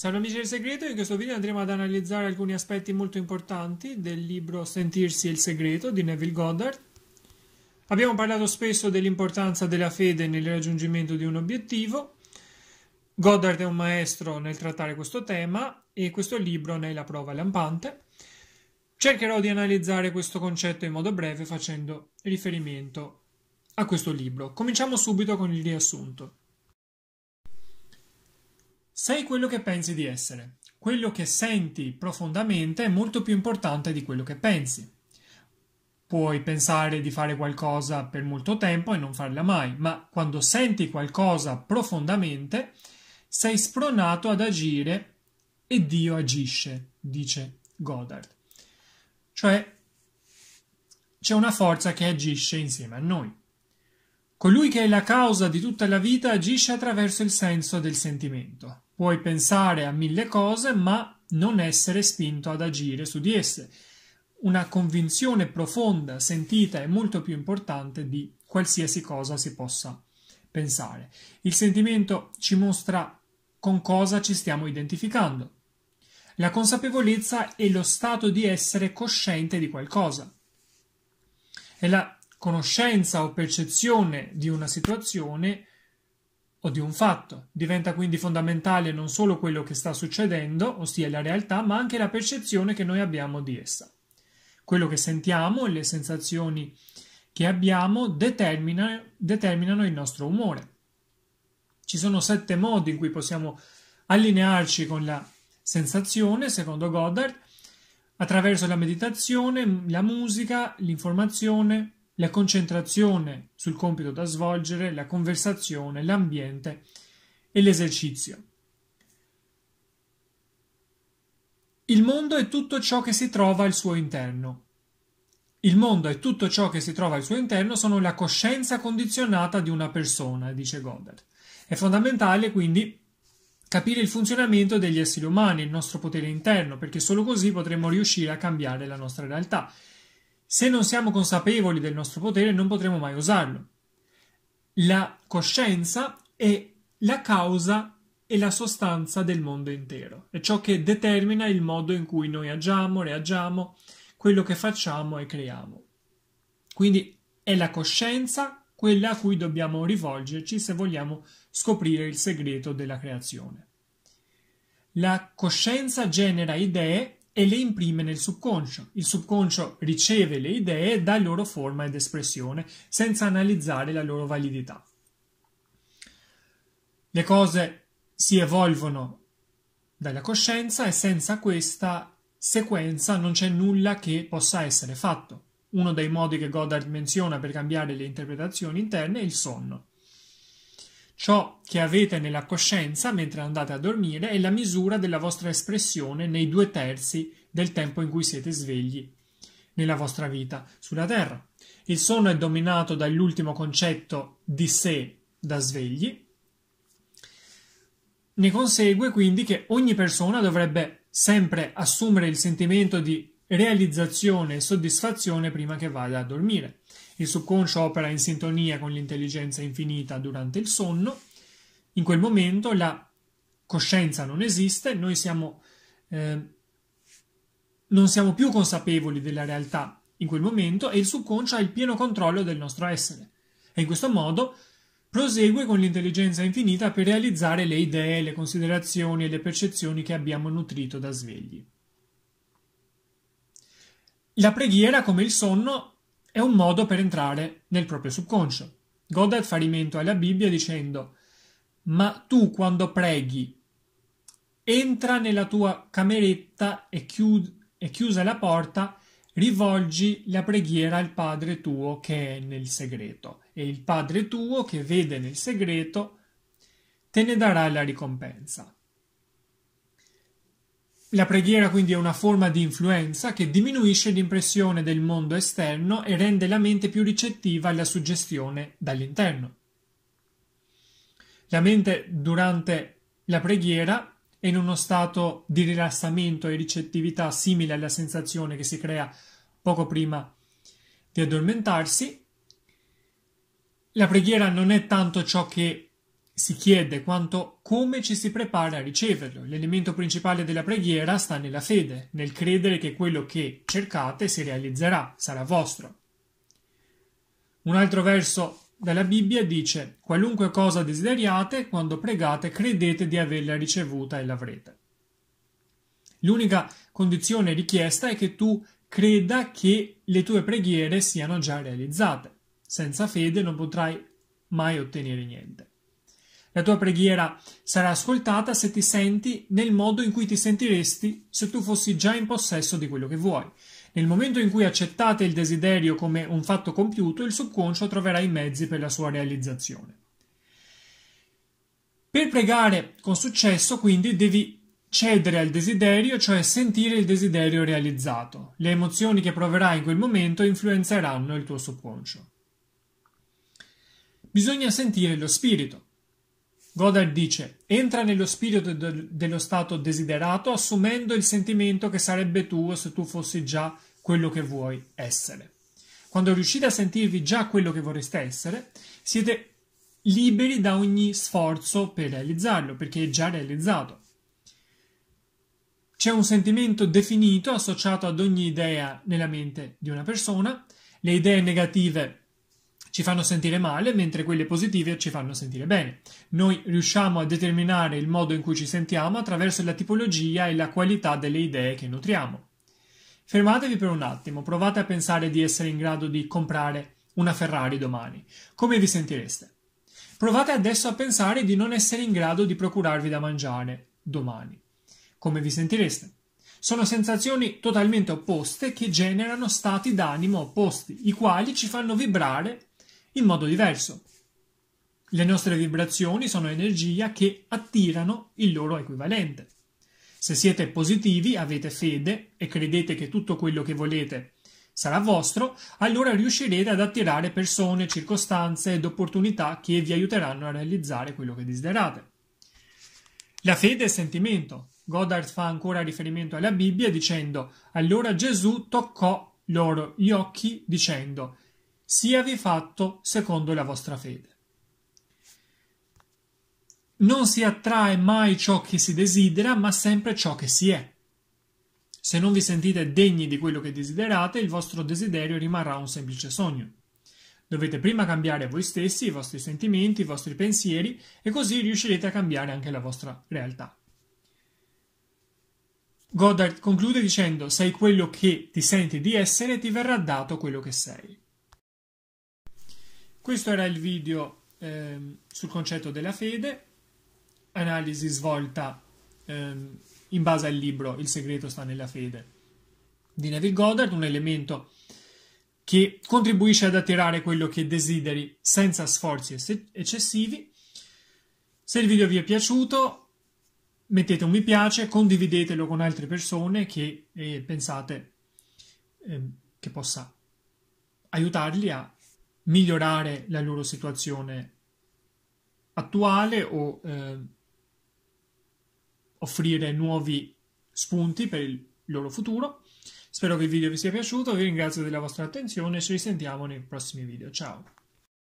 Salve amici del segreto, in questo video andremo ad analizzare alcuni aspetti molto importanti del libro Sentirsi il segreto di Neville Goddard. Abbiamo parlato spesso dell'importanza della fede nel raggiungimento di un obiettivo. Goddard è un maestro nel trattare questo tema e questo libro ne è la prova lampante. Cercherò di analizzare questo concetto in modo breve facendo riferimento a questo libro. Cominciamo subito con il riassunto. Sei quello che pensi di essere. Quello che senti profondamente è molto più importante di quello che pensi. Puoi pensare di fare qualcosa per molto tempo e non farla mai, ma quando senti qualcosa profondamente sei spronato ad agire e Dio agisce, dice Goddard. Cioè c'è una forza che agisce insieme a noi. Colui che è la causa di tutta la vita agisce attraverso il senso del sentimento. Puoi pensare a mille cose, ma non essere spinto ad agire su di esse. Una convinzione profonda, sentita, è molto più importante di qualsiasi cosa si possa pensare. Il sentimento ci mostra con cosa ci stiamo identificando. La consapevolezza è lo stato di essere cosciente di qualcosa. È la conoscenza o percezione di una situazione o di un fatto. Diventa quindi fondamentale non solo quello che sta succedendo, ossia la realtà, ma anche la percezione che noi abbiamo di essa. Quello che sentiamo e le sensazioni che abbiamo determina, determinano il nostro umore. Ci sono sette modi in cui possiamo allinearci con la sensazione, secondo Goddard, attraverso la meditazione, la musica, l'informazione, la concentrazione sul compito da svolgere, la conversazione, l'ambiente e l'esercizio. Il mondo è tutto ciò che si trova al suo interno. Il mondo e tutto ciò che si trova al suo interno sono la coscienza condizionata di una persona, dice Goddard. È fondamentale quindi capire il funzionamento degli esseri umani, il nostro potere interno, perché solo così potremo riuscire a cambiare la nostra realtà. Se non siamo consapevoli del nostro potere, non potremo mai usarlo. La coscienza è la causa e la sostanza del mondo intero, è ciò che determina il modo in cui noi agiamo, reagiamo, quello che facciamo e creiamo. Quindi è la coscienza quella a cui dobbiamo rivolgerci se vogliamo scoprire il segreto della creazione. La coscienza genera idee e le imprime nel subconscio. Il subconscio riceve le idee e dà loro forma ed espressione senza analizzare la loro validità. Le cose si evolvono dalla coscienza e senza questa sequenza non c'è nulla che possa essere fatto. Uno dei modi che Goddard menziona per cambiare le interpretazioni interne è il sonno. Ciò che avete nella coscienza mentre andate a dormire è la misura della vostra espressione nei due terzi del tempo in cui siete svegli nella vostra vita sulla terra. Il sonno è dominato dall'ultimo concetto di sé da svegli. Ne consegue quindi che ogni persona dovrebbe sempre assumere il sentimento di realizzazione e soddisfazione prima che vada a dormire. Il subconscio opera in sintonia con l'intelligenza infinita durante il sonno. In quel momento la coscienza non esiste, noi siamo, eh, non siamo più consapevoli della realtà in quel momento e il subconscio ha il pieno controllo del nostro essere. E in questo modo prosegue con l'intelligenza infinita per realizzare le idee, le considerazioni e le percezioni che abbiamo nutrito da svegli. La preghiera, come il sonno, è un modo per entrare nel proprio subconscio. Goddard fa rimento alla Bibbia dicendo ma tu quando preghi entra nella tua cameretta e, chiud- e chiusa la porta rivolgi la preghiera al Padre tuo che è nel segreto e il Padre tuo che vede nel segreto te ne darà la ricompensa. La preghiera quindi è una forma di influenza che diminuisce l'impressione del mondo esterno e rende la mente più ricettiva alla suggestione dall'interno. La mente durante la preghiera è in uno stato di rilassamento e ricettività simile alla sensazione che si crea poco prima di addormentarsi. La preghiera non è tanto ciò che si chiede quanto come ci si prepara a riceverlo. L'elemento principale della preghiera sta nella fede, nel credere che quello che cercate si realizzerà, sarà vostro. Un altro verso dalla Bibbia dice qualunque cosa desideriate, quando pregate credete di averla ricevuta e l'avrete. L'unica condizione richiesta è che tu creda che le tue preghiere siano già realizzate. Senza fede non potrai mai ottenere niente. La tua preghiera sarà ascoltata se ti senti nel modo in cui ti sentiresti se tu fossi già in possesso di quello che vuoi. Nel momento in cui accettate il desiderio come un fatto compiuto, il subconscio troverà i mezzi per la sua realizzazione. Per pregare con successo, quindi, devi cedere al desiderio, cioè sentire il desiderio realizzato. Le emozioni che proverai in quel momento influenzeranno il tuo subconscio. Bisogna sentire lo spirito. Godard dice: Entra nello spirito de- dello stato desiderato assumendo il sentimento che sarebbe tuo se tu fossi già quello che vuoi essere. Quando riuscite a sentirvi già quello che vorreste essere, siete liberi da ogni sforzo per realizzarlo, perché è già realizzato. C'è un sentimento definito associato ad ogni idea nella mente di una persona. Le idee negative ci fanno sentire male, mentre quelle positive ci fanno sentire bene. Noi riusciamo a determinare il modo in cui ci sentiamo attraverso la tipologia e la qualità delle idee che nutriamo. Fermatevi per un attimo, provate a pensare di essere in grado di comprare una Ferrari domani. Come vi sentireste? Provate adesso a pensare di non essere in grado di procurarvi da mangiare domani. Come vi sentireste? Sono sensazioni totalmente opposte che generano stati d'animo opposti, i quali ci fanno vibrare in modo diverso. Le nostre vibrazioni sono energia che attirano il loro equivalente. Se siete positivi, avete fede e credete che tutto quello che volete sarà vostro, allora riuscirete ad attirare persone, circostanze ed opportunità che vi aiuteranno a realizzare quello che desiderate. La fede è sentimento. Goddard fa ancora riferimento alla Bibbia dicendo: Allora Gesù toccò loro gli occhi dicendo: siavi fatto secondo la vostra fede. Non si attrae mai ciò che si desidera, ma sempre ciò che si è. Se non vi sentite degni di quello che desiderate, il vostro desiderio rimarrà un semplice sogno. Dovete prima cambiare voi stessi, i vostri sentimenti, i vostri pensieri e così riuscirete a cambiare anche la vostra realtà. Goddard conclude dicendo: Sei quello che ti senti di essere, ti verrà dato quello che sei. Questo era il video eh, sul concetto della fede, analisi svolta eh, in base al libro Il segreto sta nella fede di Neville Goddard, un elemento che contribuisce ad attirare quello che desideri senza sforzi eccessivi. Se il video vi è piaciuto, mettete un mi piace, condividetelo con altre persone che eh, pensate eh, che possa aiutarli a migliorare la loro situazione attuale o eh, offrire nuovi spunti per il loro futuro. Spero che il video vi sia piaciuto, vi ringrazio della vostra attenzione e ci risentiamo nei prossimi video. Ciao!